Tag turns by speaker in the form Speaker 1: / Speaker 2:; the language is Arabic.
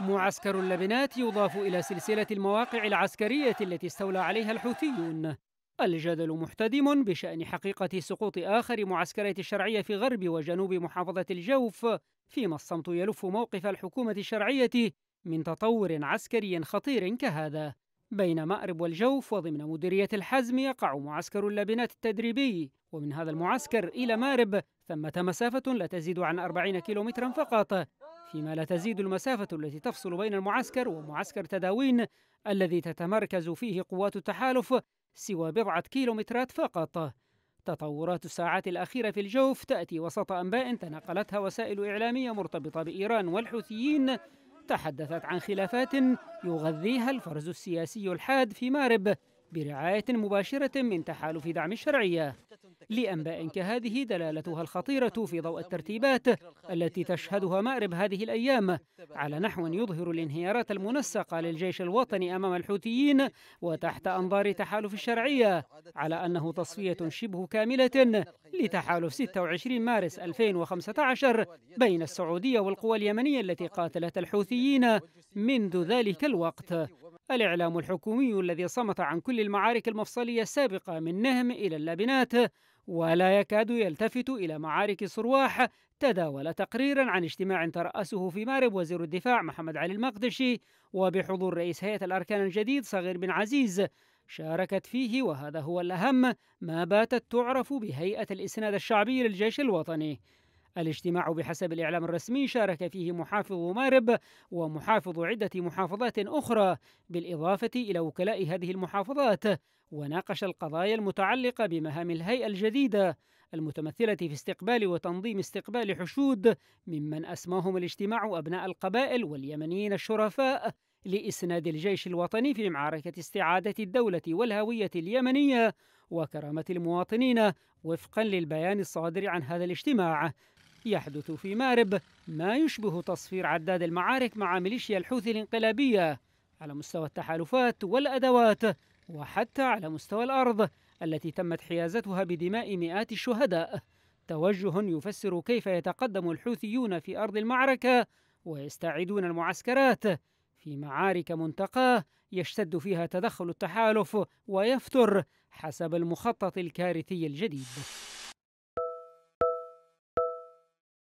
Speaker 1: معسكر اللبنات يضاف إلى سلسلة المواقع العسكرية التي استولى عليها الحوثيون الجدل محتدم بشأن حقيقة سقوط آخر معسكرات الشرعية في غرب وجنوب محافظة الجوف فيما الصمت يلف موقف الحكومة الشرعية من تطور عسكري خطير كهذا بين مأرب والجوف وضمن مديرية الحزم يقع معسكر اللبنات التدريبي ومن هذا المعسكر إلى مأرب ثمة مسافة لا تزيد عن 40 كيلومترا فقط فيما لا تزيد المسافة التي تفصل بين المعسكر ومعسكر تداوين الذي تتمركز فيه قوات التحالف سوى بضعة كيلومترات فقط تطورات الساعات الأخيرة في الجوف تأتي وسط أنباء تناقلتها وسائل إعلامية مرتبطة بإيران والحوثيين تحدثت عن خلافات يغذيها الفرز السياسي الحاد في مارب برعاية مباشرة من تحالف دعم الشرعية لأنباء كهذه دلالتها الخطيرة في ضوء الترتيبات التي تشهدها مأرب هذه الأيام على نحو يظهر الانهيارات المنسقة للجيش الوطني أمام الحوثيين وتحت أنظار تحالف الشرعية على أنه تصفية شبه كاملة لتحالف 26 مارس 2015 بين السعودية والقوى اليمنية التي قاتلت الحوثيين منذ ذلك الوقت الإعلام الحكومي الذي صمت عن كل المعارك المفصلية السابقة من نهم إلى اللبنات ولا يكاد يلتفت إلى معارك صرواح تداول تقريرا عن اجتماع ترأسه في مارب وزير الدفاع محمد علي المقدشي وبحضور رئيس هيئة الأركان الجديد صغير بن عزيز شاركت فيه وهذا هو الأهم ما باتت تعرف بهيئة الإسناد الشعبي للجيش الوطني الاجتماع بحسب الإعلام الرسمي شارك فيه محافظ مارب ومحافظ عدة محافظات أخرى بالإضافة إلى وكلاء هذه المحافظات وناقش القضايا المتعلقة بمهام الهيئة الجديدة المتمثلة في استقبال وتنظيم استقبال حشود ممن أسماهم الاجتماع أبناء القبائل واليمنيين الشرفاء لإسناد الجيش الوطني في معركة استعادة الدولة والهوية اليمنية وكرامة المواطنين وفقا للبيان الصادر عن هذا الاجتماع يحدث في مارب ما يشبه تصفير عداد المعارك مع ميليشيا الحوثي الانقلابية على مستوى التحالفات والأدوات وحتى على مستوى الأرض التي تمت حيازتها بدماء مئات الشهداء توجه يفسر كيف يتقدم الحوثيون في أرض المعركة ويستعيدون المعسكرات في معارك منتقاه يشتد فيها تدخل التحالف ويفتر حسب المخطط الكارثي الجديد